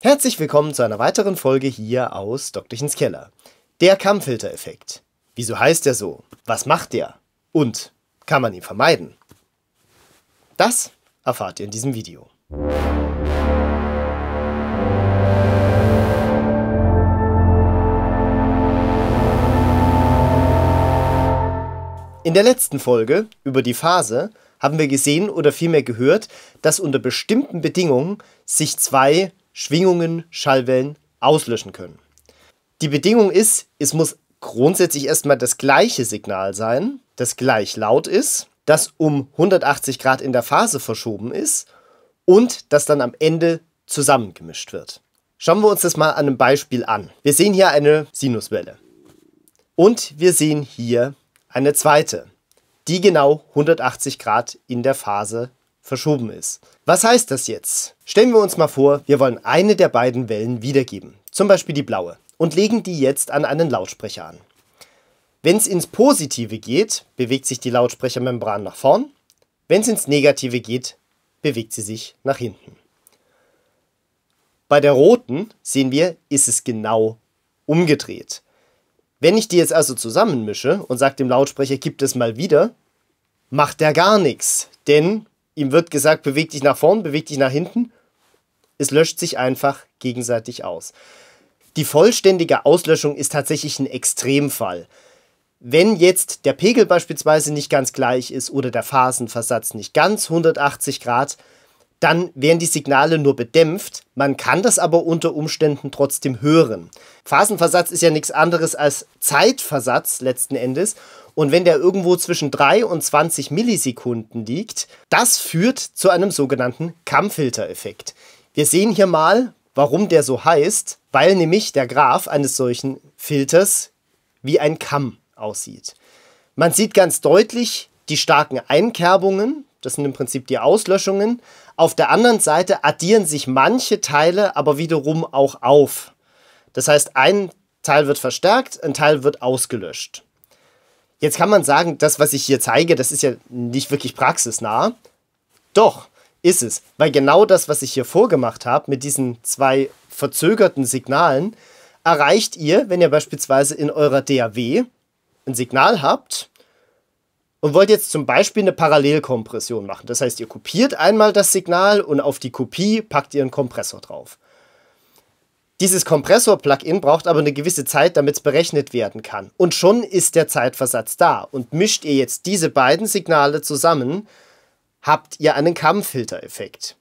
Herzlich willkommen zu einer weiteren Folge hier aus Doktorchens Keller. Der Kammfilter-Effekt. Wieso heißt er so? Was macht er? Und kann man ihn vermeiden? Das erfahrt ihr in diesem Video. In der letzten Folge über die Phase haben wir gesehen oder vielmehr gehört, dass unter bestimmten Bedingungen sich zwei Schwingungen, Schallwellen auslöschen können. Die Bedingung ist, es muss grundsätzlich erstmal das gleiche Signal sein, das gleich laut ist, das um 180 Grad in der Phase verschoben ist und das dann am Ende zusammengemischt wird. Schauen wir uns das mal an einem Beispiel an. Wir sehen hier eine Sinuswelle und wir sehen hier eine zweite, die genau 180 Grad in der Phase verschoben ist. Was heißt das jetzt? Stellen wir uns mal vor, wir wollen eine der beiden Wellen wiedergeben, zum Beispiel die blaue, und legen die jetzt an einen Lautsprecher an. Wenn es ins Positive geht, bewegt sich die Lautsprechermembran nach vorn. Wenn es ins Negative geht, bewegt sie sich nach hinten. Bei der roten sehen wir, ist es genau umgedreht. Wenn ich die jetzt also zusammenmische und sage dem Lautsprecher, gibt es mal wieder, macht der gar nichts, denn Ihm wird gesagt, beweg dich nach vorn, beweg dich nach hinten. Es löscht sich einfach gegenseitig aus. Die vollständige Auslöschung ist tatsächlich ein Extremfall. Wenn jetzt der Pegel beispielsweise nicht ganz gleich ist oder der Phasenversatz nicht ganz 180 Grad, dann werden die Signale nur bedämpft. Man kann das aber unter Umständen trotzdem hören. Phasenversatz ist ja nichts anderes als Zeitversatz letzten Endes. Und wenn der irgendwo zwischen 3 und 20 Millisekunden liegt, das führt zu einem sogenannten Kammfiltereffekt. Wir sehen hier mal, warum der so heißt, weil nämlich der Graph eines solchen Filters wie ein Kamm aussieht. Man sieht ganz deutlich die starken Einkerbungen, das sind im Prinzip die Auslöschungen. Auf der anderen Seite addieren sich manche Teile aber wiederum auch auf. Das heißt, ein Teil wird verstärkt, ein Teil wird ausgelöscht. Jetzt kann man sagen, das, was ich hier zeige, das ist ja nicht wirklich praxisnah. Doch, ist es. Weil genau das, was ich hier vorgemacht habe, mit diesen zwei verzögerten Signalen, erreicht ihr, wenn ihr beispielsweise in eurer DAW ein Signal habt, und wollt jetzt zum Beispiel eine Parallelkompression machen. Das heißt, ihr kopiert einmal das Signal und auf die Kopie packt ihr einen Kompressor drauf. Dieses Kompressor-Plugin braucht aber eine gewisse Zeit, damit es berechnet werden kann. Und schon ist der Zeitversatz da. Und mischt ihr jetzt diese beiden Signale zusammen, habt ihr einen Kammfilter-Effekt.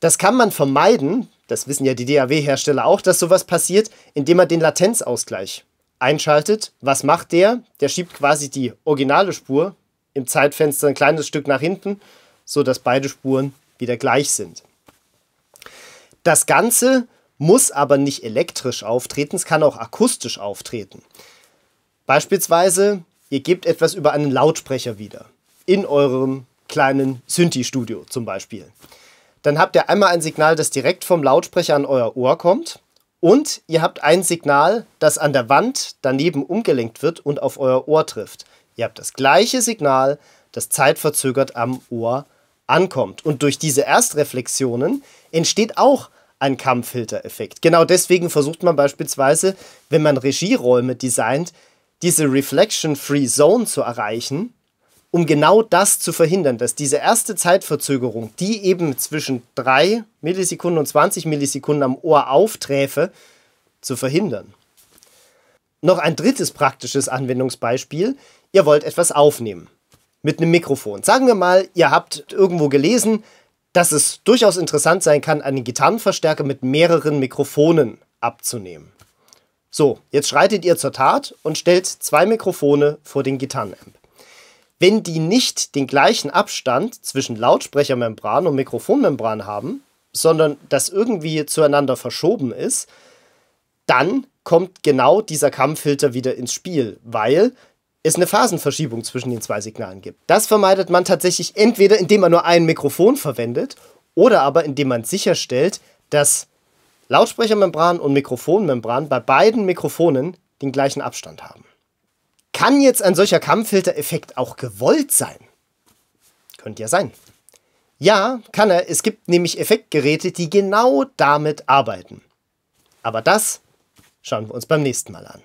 Das kann man vermeiden, das wissen ja die DAW-Hersteller auch, dass sowas passiert, indem man den Latenzausgleich einschaltet, was macht der? Der schiebt quasi die originale Spur im Zeitfenster ein kleines Stück nach hinten, sodass beide Spuren wieder gleich sind. Das Ganze muss aber nicht elektrisch auftreten, es kann auch akustisch auftreten. Beispielsweise, ihr gebt etwas über einen Lautsprecher wieder, in eurem kleinen Synthi-Studio zum Beispiel. Dann habt ihr einmal ein Signal, das direkt vom Lautsprecher an euer Ohr kommt und ihr habt ein Signal, das an der Wand daneben umgelenkt wird und auf euer Ohr trifft. Ihr habt das gleiche Signal, das zeitverzögert am Ohr ankommt. Und durch diese Erstreflexionen entsteht auch ein Kampffilter-Effekt. Genau deswegen versucht man beispielsweise, wenn man Regieräume designt, diese Reflection-Free Zone zu erreichen, um genau das zu verhindern, dass diese erste Zeitverzögerung, die eben zwischen 3 Millisekunden und 20 Millisekunden am Ohr aufträfe, zu verhindern. Noch ein drittes praktisches Anwendungsbeispiel. Ihr wollt etwas aufnehmen mit einem Mikrofon. Sagen wir mal, ihr habt irgendwo gelesen, dass es durchaus interessant sein kann, einen Gitarrenverstärker mit mehreren Mikrofonen abzunehmen. So, jetzt schreitet ihr zur Tat und stellt zwei Mikrofone vor den Gitarrenamp. Wenn die nicht den gleichen Abstand zwischen Lautsprechermembran und Mikrofonmembran haben, sondern das irgendwie zueinander verschoben ist, dann kommt genau dieser Kammfilter wieder ins Spiel, weil es eine Phasenverschiebung zwischen den zwei Signalen gibt. Das vermeidet man tatsächlich entweder, indem man nur ein Mikrofon verwendet oder aber indem man sicherstellt, dass Lautsprechermembran und Mikrofonmembran bei beiden Mikrofonen den gleichen Abstand haben. Kann jetzt ein solcher Kammfiltereffekt auch gewollt sein? Könnte ja sein. Ja, kann er. Es gibt nämlich Effektgeräte, die genau damit arbeiten. Aber das schauen wir uns beim nächsten Mal an.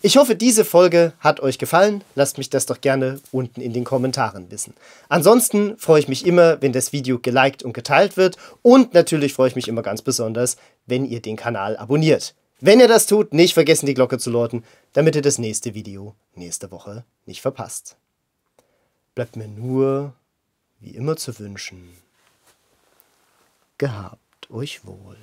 Ich hoffe, diese Folge hat euch gefallen. Lasst mich das doch gerne unten in den Kommentaren wissen. Ansonsten freue ich mich immer, wenn das Video geliked und geteilt wird. Und natürlich freue ich mich immer ganz besonders, wenn ihr den Kanal abonniert. Wenn ihr das tut, nicht vergessen die Glocke zu läuten, damit ihr das nächste Video nächste Woche nicht verpasst. Bleibt mir nur, wie immer zu wünschen, gehabt euch wohl.